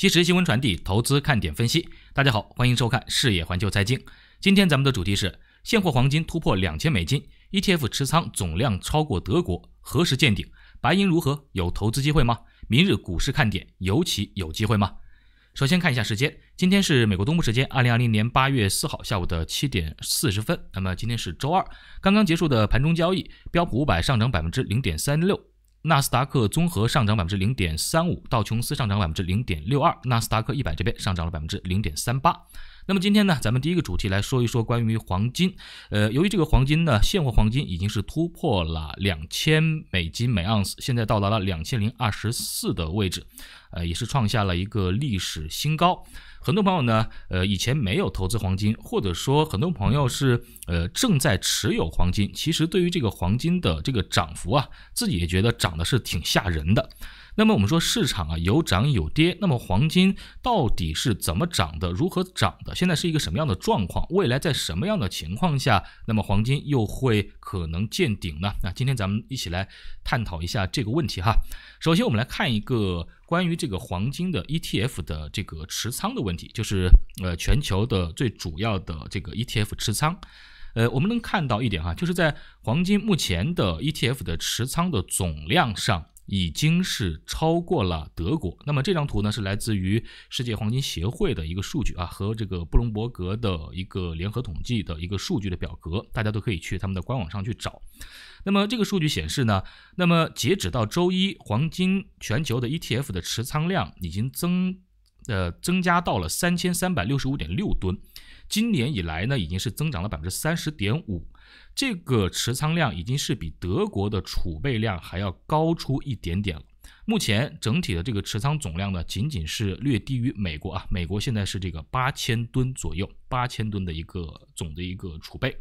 及时新闻传递，投资看点分析。大家好，欢迎收看《视野环球财经》。今天咱们的主题是：现货黄金突破两千美金，ETF 持仓总量超过德国，何时见顶？白银如何有投资机会吗？明日股市看点，尤其有机会吗？首先看一下时间，今天是美国东部时间二零二零年八月四号下午的七点四十分。那么今天是周二，刚刚结束的盘中交易，标普五百上涨百分之零点三六。纳斯达克综合上涨百分之零点三五，道琼斯上涨百分之零点六二，纳斯达克一百这边上涨了百分之零点三八。那么今天呢，咱们第一个主题来说一说关于黄金。呃，由于这个黄金呢，现货黄金已经是突破了两千美金每盎司，现在到达了两千零二十四的位置，呃，也是创下了一个历史新高。很多朋友呢，呃，以前没有投资黄金，或者说很多朋友是呃正在持有黄金，其实对于这个黄金的这个涨幅啊，自己也觉得涨的是挺吓人的。那么我们说市场啊有涨有跌，那么黄金到底是怎么涨的？如何涨的？现在是一个什么样的状况？未来在什么样的情况下，那么黄金又会可能见顶呢？那今天咱们一起来探讨一下这个问题哈。首先，我们来看一个关于这个黄金的 ETF 的这个持仓的问题，就是呃全球的最主要的这个 ETF 持仓，呃我们能看到一点哈，就是在黄金目前的 ETF 的持仓的总量上。已经是超过了德国。那么这张图呢是来自于世界黄金协会的一个数据啊，和这个布隆伯格的一个联合统计的一个数据的表格，大家都可以去他们的官网上去找。那么这个数据显示呢，那么截止到周一，黄金全球的 ETF 的持仓量已经增呃增加到了三千三百六十五点六吨，今年以来呢已经是增长了百分之三十点五。这个持仓量已经是比德国的储备量还要高出一点点了。目前整体的这个持仓总量呢，仅仅是略低于美国啊。美国现在是这个八千吨左右，八千吨的一个总的一个储备。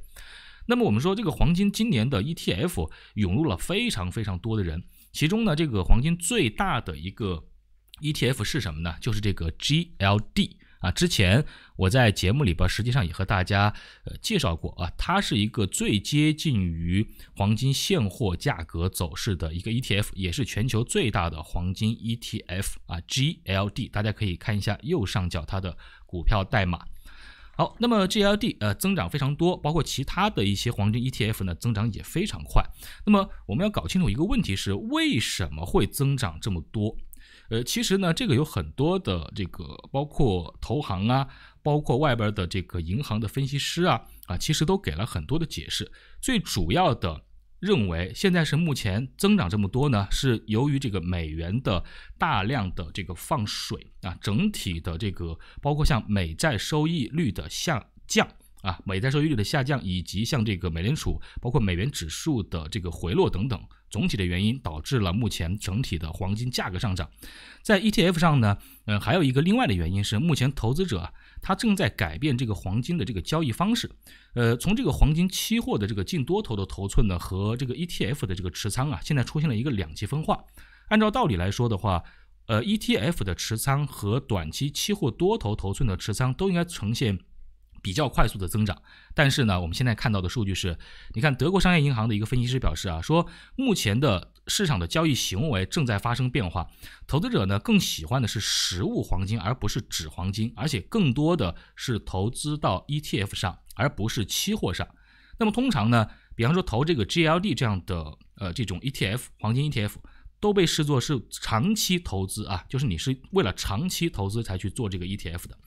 那么我们说这个黄金今年的 ETF 涌入了非常非常多的人，其中呢，这个黄金最大的一个 ETF 是什么呢？就是这个 GLD。啊，之前我在节目里边实际上也和大家呃介绍过啊，它是一个最接近于黄金现货价格走势的一个 ETF，也是全球最大的黄金 ETF 啊，GLD。大家可以看一下右上角它的股票代码。好，那么 GLD 呃增长非常多，包括其他的一些黄金 ETF 呢增长也非常快。那么我们要搞清楚一个问题，是为什么会增长这么多？呃，其实呢，这个有很多的这个，包括投行啊，包括外边的这个银行的分析师啊，啊，其实都给了很多的解释。最主要的认为现在是目前增长这么多呢，是由于这个美元的大量的这个放水啊，整体的这个包括像美债收益率的下降啊，美债收益率的下降，以及像这个美联储包括美元指数的这个回落等等。总体的原因导致了目前整体的黄金价格上涨，在 ETF 上呢，呃，还有一个另外的原因是，目前投资者他正在改变这个黄金的这个交易方式，呃，从这个黄金期货的这个净多头的头寸呢和这个 ETF 的这个持仓啊，现在出现了一个两极分化。按照道理来说的话，呃，ETF 的持仓和短期期货多头头寸的持仓都应该呈现。比较快速的增长，但是呢，我们现在看到的数据是，你看德国商业银行的一个分析师表示啊，说目前的市场的交易行为正在发生变化，投资者呢更喜欢的是实物黄金而不是纸黄金，而且更多的是投资到 ETF 上而不是期货上。那么通常呢，比方说投这个 GLD 这样的呃这种 ETF 黄金 ETF 都被视作是长期投资啊，就是你是为了长期投资才去做这个 ETF 的。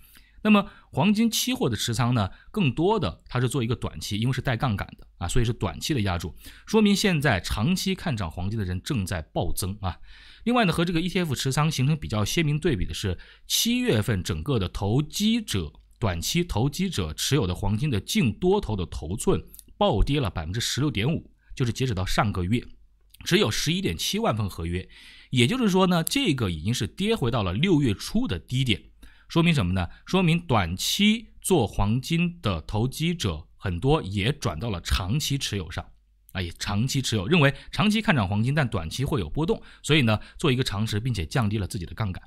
那么黄金期货的持仓呢，更多的它是做一个短期，因为是带杠杆的啊，所以是短期的压住，说明现在长期看涨黄金的人正在暴增啊。另外呢，和这个 ETF 持仓形成比较鲜明对比的是，七月份整个的投机者短期投机者持有的黄金的净多头的头寸暴跌了百分之十六点五，就是截止到上个月，只有十一点七万份合约，也就是说呢，这个已经是跌回到了六月初的低点。说明什么呢？说明短期做黄金的投机者很多也转到了长期持有上，啊，也长期持有，认为长期看涨黄金，但短期会有波动，所以呢，做一个常识，并且降低了自己的杠杆。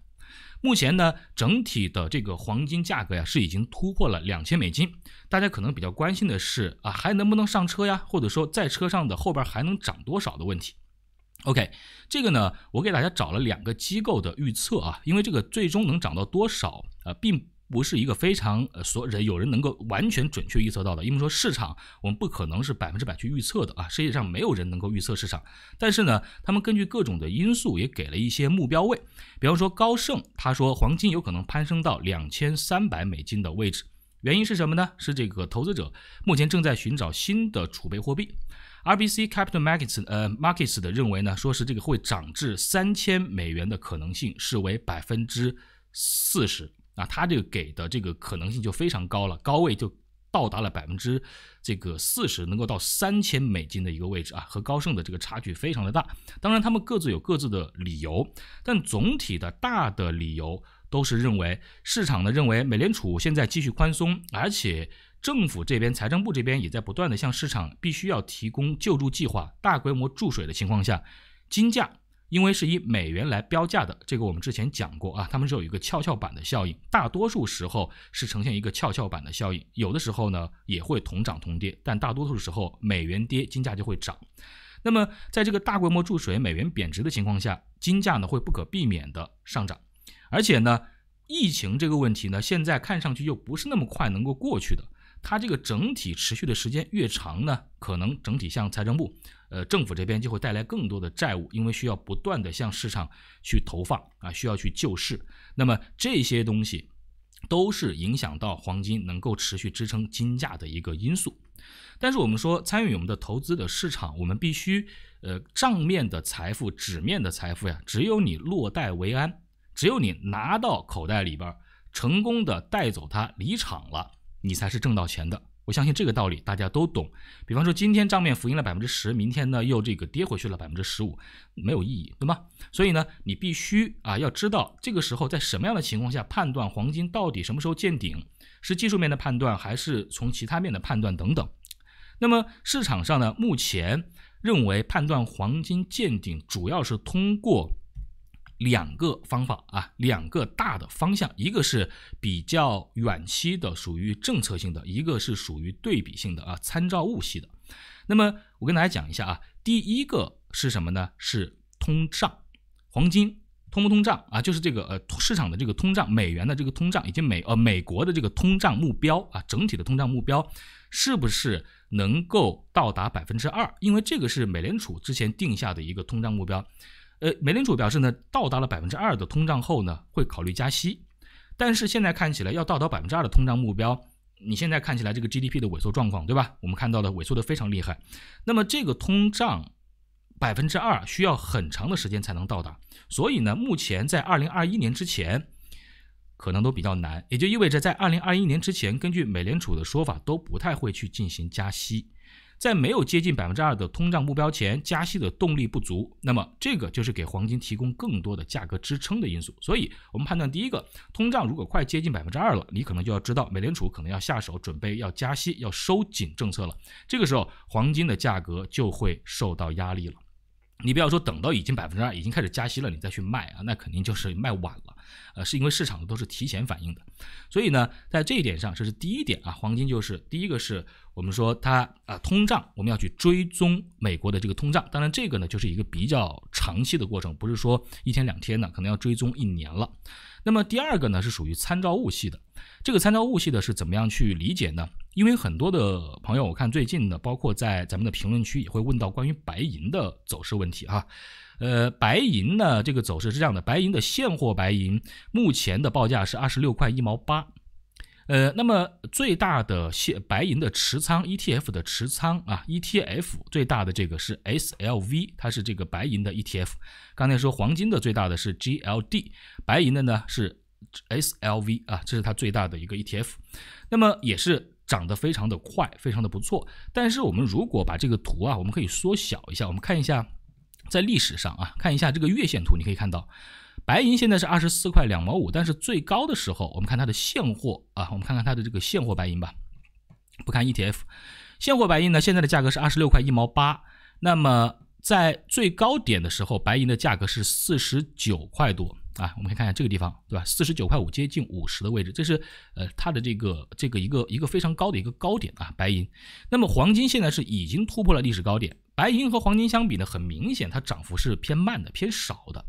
目前呢，整体的这个黄金价格呀是已经突破了两千美金。大家可能比较关心的是啊，还能不能上车呀？或者说在车上的后边还能涨多少的问题？OK，这个呢，我给大家找了两个机构的预测啊，因为这个最终能涨到多少啊，并不是一个非常呃，所有人有人能够完全准确预测到的，因为说市场我们不可能是百分之百去预测的啊，实际上没有人能够预测市场，但是呢，他们根据各种的因素也给了一些目标位，比方说高盛，他说黄金有可能攀升到两千三百美金的位置，原因是什么呢？是这个投资者目前正在寻找新的储备货币。RBC Capital Markets 呃 Markets 的认为呢，说是这个会涨至三千美元的可能性是为百分之四十。啊，他这个给的这个可能性就非常高了，高位就到达了百分之这个四十，能够到三千美金的一个位置啊，和高盛的这个差距非常的大。当然他们各自有各自的理由，但总体的大的理由都是认为市场呢认为美联储现在继续宽松，而且。政府这边，财政部这边也在不断的向市场必须要提供救助计划、大规模注水的情况下，金价因为是以美元来标价的，这个我们之前讲过啊，它们是有一个跷跷板的效应，大多数时候是呈现一个跷跷板的效应，有的时候呢也会同涨同跌，但大多数时候美元跌，金价就会涨。那么在这个大规模注水、美元贬值的情况下，金价呢会不可避免的上涨，而且呢，疫情这个问题呢现在看上去又不是那么快能够过去的。它这个整体持续的时间越长呢，可能整体像财政部、呃政府这边就会带来更多的债务，因为需要不断的向市场去投放啊，需要去救市。那么这些东西都是影响到黄金能够持续支撑金价的一个因素。但是我们说参与我们的投资的市场，我们必须呃账面的财富、纸面的财富呀，只有你落袋为安，只有你拿到口袋里边，成功的带走它离场了。你才是挣到钱的，我相信这个道理大家都懂。比方说，今天账面浮盈了百分之十，明天呢又这个跌回去了百分之十五，没有意义，对吗？所以呢，你必须啊，要知道这个时候在什么样的情况下判断黄金到底什么时候见顶，是技术面的判断，还是从其他面的判断等等。那么市场上呢，目前认为判断黄金见顶主要是通过。两个方法啊，两个大的方向，一个是比较远期的，属于政策性的；一个是属于对比性的啊，参照物系的。那么我跟大家讲一下啊，第一个是什么呢？是通胀，黄金通不通胀啊？就是这个呃市场的这个通胀，美元的这个通胀，以及美呃美国的这个通胀目标啊，整体的通胀目标是不是能够到达百分之二？因为这个是美联储之前定下的一个通胀目标。呃，美联储表示呢，到达了百分之二的通胀后呢，会考虑加息，但是现在看起来要到达百分之二的通胀目标，你现在看起来这个 GDP 的萎缩状况，对吧？我们看到的萎缩的非常厉害，那么这个通胀百分之二需要很长的时间才能到达，所以呢，目前在二零二一年之前可能都比较难，也就意味着在二零二一年之前，根据美联储的说法，都不太会去进行加息。在没有接近百分之二的通胀目标前，加息的动力不足，那么这个就是给黄金提供更多的价格支撑的因素。所以，我们判断，第一个，通胀如果快接近百分之二了，你可能就要知道美联储可能要下手，准备要加息，要收紧政策了。这个时候，黄金的价格就会受到压力了。你不要说等到已经百分之二，已经开始加息了，你再去卖啊，那肯定就是卖晚了。呃，是因为市场都是提前反应的。所以呢，在这一点上，这是第一点啊，黄金就是第一个是。我们说它啊，通胀，我们要去追踪美国的这个通胀。当然，这个呢就是一个比较长期的过程，不是说一天两天的，可能要追踪一年了。那么第二个呢，是属于参照物系的。这个参照物系的是怎么样去理解呢？因为很多的朋友，我看最近呢，包括在咱们的评论区也会问到关于白银的走势问题哈。呃，白银呢，这个走势是这样的，白银的现货白银目前的报价是二十六块一毛八。呃，那么最大的现白银的持仓 ETF 的持仓啊，ETF 最大的这个是 SLV，它是这个白银的 ETF。刚才说黄金的最大的是 GLD，白银的呢是 SLV 啊，这是它最大的一个 ETF。那么也是涨得非常的快，非常的不错。但是我们如果把这个图啊，我们可以缩小一下，我们看一下在历史上啊，看一下这个月线图，你可以看到。白银现在是二十四块两毛五，但是最高的时候，我们看它的现货啊，我们看看它的这个现货白银吧，不看 ETF，现货白银呢，现在的价格是二十六块一毛八，那么在最高点的时候，白银的价格是四十九块多啊，我们可以看一下这个地方，对吧？四十九块五接近五十的位置，这是呃它的这个这个一个一个非常高的一个高点啊，白银。那么黄金现在是已经突破了历史高点，白银和黄金相比呢，很明显它涨幅是偏慢的、偏少的。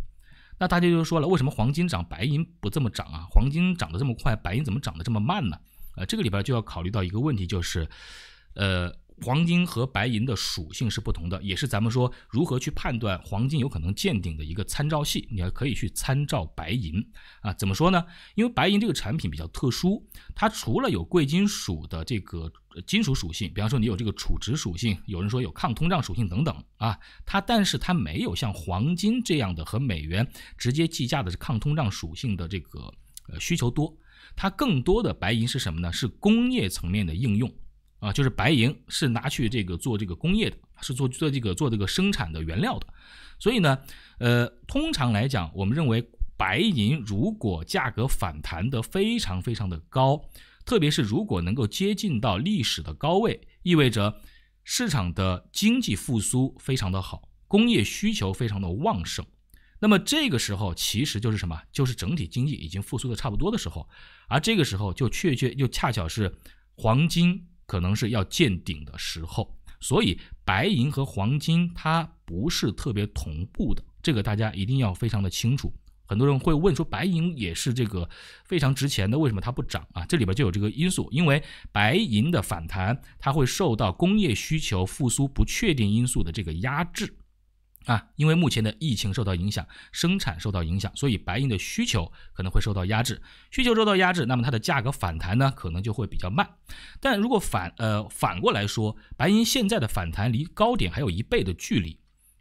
那大家就说了，为什么黄金涨，白银不这么涨啊？黄金涨得这么快，白银怎么涨得这么慢呢？呃，这个里边就要考虑到一个问题，就是，呃，黄金和白银的属性是不同的，也是咱们说如何去判断黄金有可能见顶的一个参照系，你可以去参照白银啊。怎么说呢？因为白银这个产品比较特殊，它除了有贵金属的这个。金属属性，比方说你有这个储值属性，有人说有抗通胀属性等等啊，它但是它没有像黄金这样的和美元直接计价的是抗通胀属性的这个呃需求多，它更多的白银是什么呢？是工业层面的应用啊，就是白银是拿去这个做这个工业的，是做做这个做这个生产的原料的，所以呢，呃，通常来讲，我们认为白银如果价格反弹得非常非常的高。特别是如果能够接近到历史的高位，意味着市场的经济复苏非常的好，工业需求非常的旺盛，那么这个时候其实就是什么？就是整体经济已经复苏的差不多的时候，而这个时候就确确又恰巧是黄金可能是要见顶的时候，所以白银和黄金它不是特别同步的，这个大家一定要非常的清楚。很多人会问说，白银也是这个非常值钱的，为什么它不涨啊？这里边就有这个因素，因为白银的反弹，它会受到工业需求复苏不确定因素的这个压制啊。因为目前的疫情受到影响，生产受到影响，所以白银的需求可能会受到压制。需求受到压制，那么它的价格反弹呢，可能就会比较慢。但如果反呃反过来说，白银现在的反弹离高点还有一倍的距离。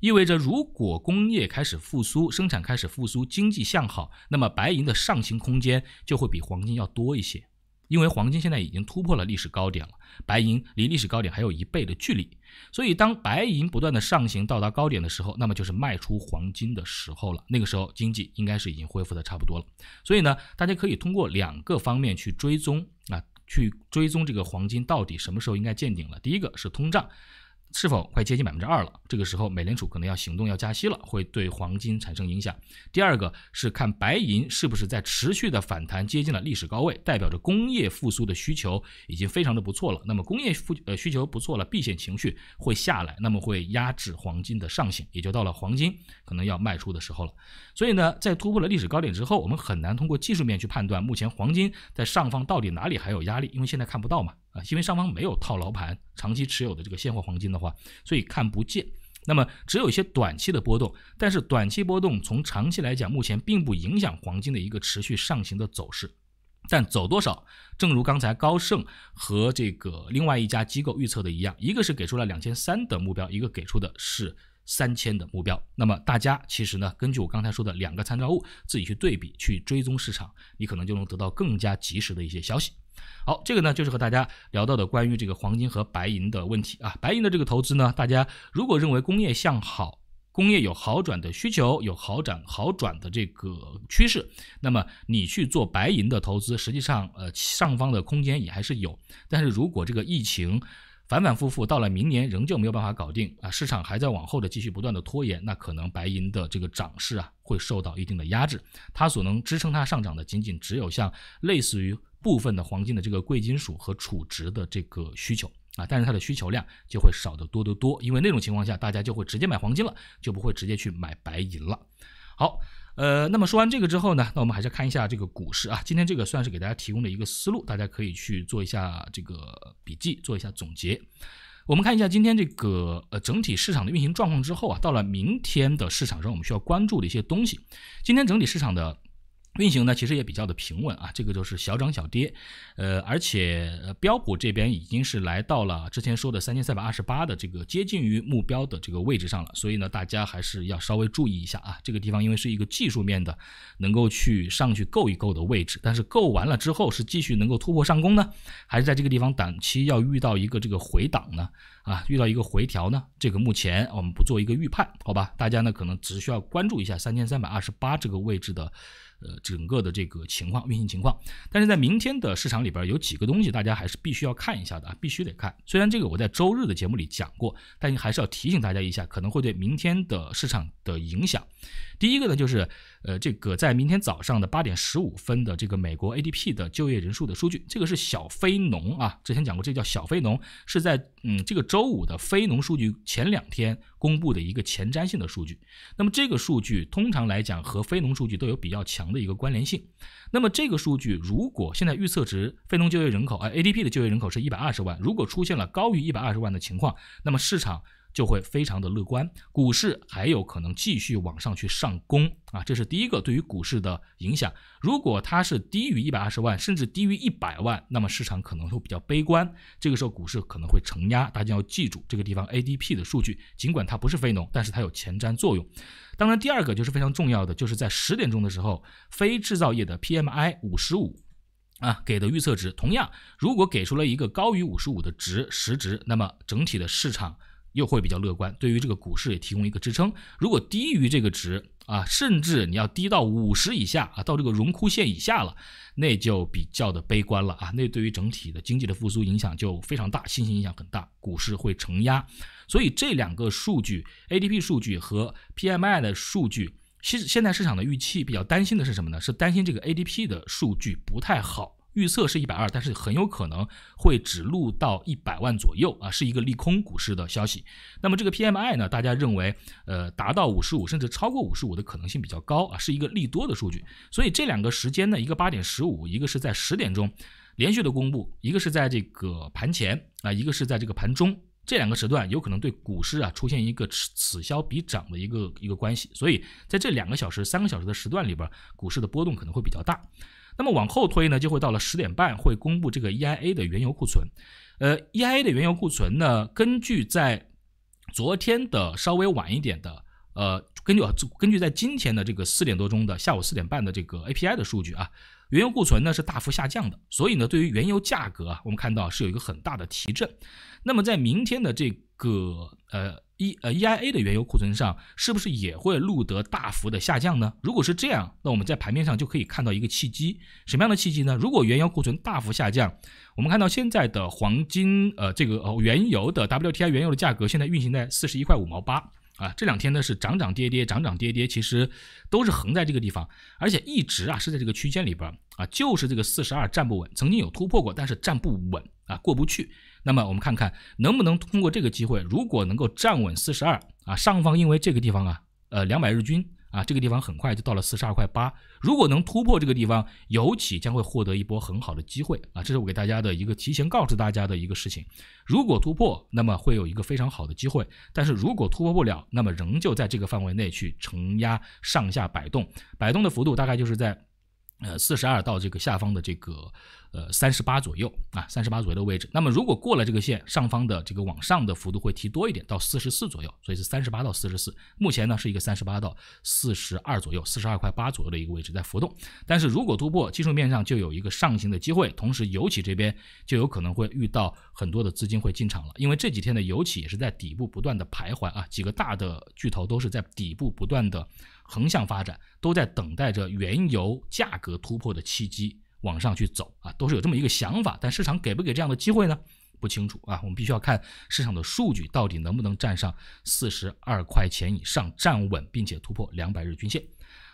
意味着，如果工业开始复苏，生产开始复苏，经济向好，那么白银的上行空间就会比黄金要多一些。因为黄金现在已经突破了历史高点了，白银离历史高点还有一倍的距离。所以，当白银不断的上行到达高点的时候，那么就是卖出黄金的时候了。那个时候，经济应该是已经恢复的差不多了。所以呢，大家可以通过两个方面去追踪啊，去追踪这个黄金到底什么时候应该见顶了。第一个是通胀。是否快接近百分之二了？这个时候，美联储可能要行动，要加息了，会对黄金产生影响。第二个是看白银是不是在持续的反弹，接近了历史高位，代表着工业复苏的需求已经非常的不错了。那么工业复呃需求不错了，避险情绪会下来，那么会压制黄金的上行，也就到了黄金可能要卖出的时候了。所以呢，在突破了历史高点之后，我们很难通过技术面去判断目前黄金在上方到底哪里还有压力，因为现在看不到嘛。啊，因为上方没有套牢盘，长期持有的这个现货黄金的话，所以看不见。那么，只有一些短期的波动，但是短期波动从长期来讲，目前并不影响黄金的一个持续上行的走势。但走多少，正如刚才高盛和这个另外一家机构预测的一样，一个是给出了两千三的目标，一个给出的是。三千的目标，那么大家其实呢，根据我刚才说的两个参照物，自己去对比、去追踪市场，你可能就能得到更加及时的一些消息。好，这个呢就是和大家聊到的关于这个黄金和白银的问题啊。白银的这个投资呢，大家如果认为工业向好，工业有好转的需求，有好转好转的这个趋势，那么你去做白银的投资，实际上呃上方的空间也还是有。但是如果这个疫情，反反复复到了明年仍旧没有办法搞定啊，市场还在往后的继续不断的拖延，那可能白银的这个涨势啊会受到一定的压制，它所能支撑它上涨的仅仅只有像类似于部分的黄金的这个贵金属和储值的这个需求啊，但是它的需求量就会少得多得多，因为那种情况下大家就会直接买黄金了，就不会直接去买白银了。好。呃，那么说完这个之后呢，那我们还是看一下这个股市啊。今天这个算是给大家提供的一个思路，大家可以去做一下这个笔记，做一下总结。我们看一下今天这个呃整体市场的运行状况之后啊，到了明天的市场上我们需要关注的一些东西。今天整体市场的。运行呢，其实也比较的平稳啊，这个就是小涨小跌，呃，而且标普这边已经是来到了之前说的三千三百二十八的这个接近于目标的这个位置上了，所以呢，大家还是要稍微注意一下啊，这个地方因为是一个技术面的，能够去上去够一够的位置，但是够完了之后是继续能够突破上攻呢，还是在这个地方短期要遇到一个这个回档呢？啊，遇到一个回调呢？这个目前我们不做一个预判，好吧？大家呢可能只需要关注一下三千三百二十八这个位置的。呃，整个的这个情况运行情况，但是在明天的市场里边有几个东西，大家还是必须要看一下的啊，必须得看。虽然这个我在周日的节目里讲过，但还是要提醒大家一下，可能会对明天的市场的影响。第一个呢，就是呃，这个在明天早上的八点十五分的这个美国 A D P 的就业人数的数据，这个是小非农啊，之前讲过，这叫小非农，是在嗯这个周五的非农数据前两天公布的一个前瞻性的数据。那么这个数据通常来讲和非农数据都有比较强的一个关联性。那么这个数据如果现在预测值非农就业人口啊 A D P 的就业人口是一百二十万，如果出现了高于一百二十万的情况，那么市场。就会非常的乐观，股市还有可能继续往上去上攻啊，这是第一个对于股市的影响。如果它是低于一百二十万，甚至低于一百万，那么市场可能会比较悲观，这个时候股市可能会承压。大家要记住这个地方 A D P 的数据，尽管它不是非农，但是它有前瞻作用。当然，第二个就是非常重要的，就是在十点钟的时候，非制造业的 P M I 五十五啊给的预测值，同样如果给出了一个高于五十五的值，实值，那么整体的市场。又会比较乐观，对于这个股市也提供一个支撑。如果低于这个值啊，甚至你要低到五十以下啊，到这个荣枯线以下了，那就比较的悲观了啊。那对于整体的经济的复苏影响就非常大，信心影响很大，股市会承压。所以这两个数据，A D P 数据和 P M I 的数据，现现在市场的预期比较担心的是什么呢？是担心这个 A D P 的数据不太好。预测是一百二，但是很有可能会只录到一百万左右啊，是一个利空股市的消息。那么这个 PMI 呢，大家认为呃达到五十五甚至超过五十五的可能性比较高啊，是一个利多的数据。所以这两个时间呢，一个八点十五，一个是在十点钟连续的公布，一个是在这个盘前啊，一个是在这个盘中，这两个时段有可能对股市啊出现一个此此消彼长的一个一个关系。所以在这两个小时三个小时的时段里边，股市的波动可能会比较大。那么往后推呢，就会到了十点半会公布这个 EIA 的原油库存。呃，EIA 的原油库存呢，根据在昨天的稍微晚一点的，呃，根据啊，根据在今天的这个四点多钟的下午四点半的这个 API 的数据啊，原油库存呢是大幅下降的。所以呢，对于原油价格啊，我们看到是有一个很大的提振。那么在明天的这个呃。E 呃 EIA 的原油库存上是不是也会录得大幅的下降呢？如果是这样，那我们在盘面上就可以看到一个契机。什么样的契机呢？如果原油库存大幅下降，我们看到现在的黄金呃这个原油的 WTI 原油的价格现在运行在四十一块五毛八。啊，这两天呢是涨涨跌跌，涨涨跌跌，其实都是横在这个地方，而且一直啊是在这个区间里边啊，就是这个四十二站不稳，曾经有突破过，但是站不稳啊，过不去。那么我们看看能不能通过这个机会，如果能够站稳四十二啊，上方因为这个地方啊，呃，两百日均。啊，这个地方很快就到了四十二块八，如果能突破这个地方，尤其将会获得一波很好的机会啊！这是我给大家的一个提前告知大家的一个事情，如果突破，那么会有一个非常好的机会；但是如果突破不了，那么仍旧在这个范围内去承压上下摆动，摆动的幅度大概就是在。呃，四十二到这个下方的这个，呃，三十八左右啊，三十八左右的位置。那么如果过了这个线上方的这个往上的幅度会提多一点，到四十四左右，所以是三十八到四十四。目前呢是一个三十八到四十二左右，四十二块八左右的一个位置在浮动。但是如果突破技术面上就有一个上行的机会，同时油企这边就有可能会遇到很多的资金会进场了，因为这几天的油企也是在底部不断的徘徊啊，几个大的巨头都是在底部不断的。横向发展都在等待着原油价格突破的契机往上去走啊，都是有这么一个想法，但市场给不给这样的机会呢？不清楚啊，我们必须要看市场的数据到底能不能站上四十二块钱以上站稳，并且突破两百日均线。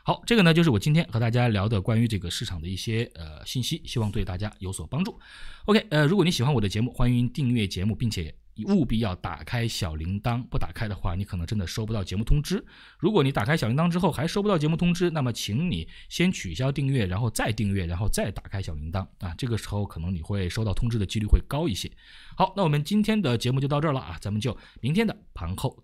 好，这个呢就是我今天和大家聊的关于这个市场的一些呃信息，希望对大家有所帮助。OK，呃，如果你喜欢我的节目，欢迎订阅节目，并且。务必要打开小铃铛，不打开的话，你可能真的收不到节目通知。如果你打开小铃铛之后还收不到节目通知，那么请你先取消订阅，然后再订阅，然后再打开小铃铛啊。这个时候可能你会收到通知的几率会高一些。好，那我们今天的节目就到这儿了啊，咱们就明天的盘后。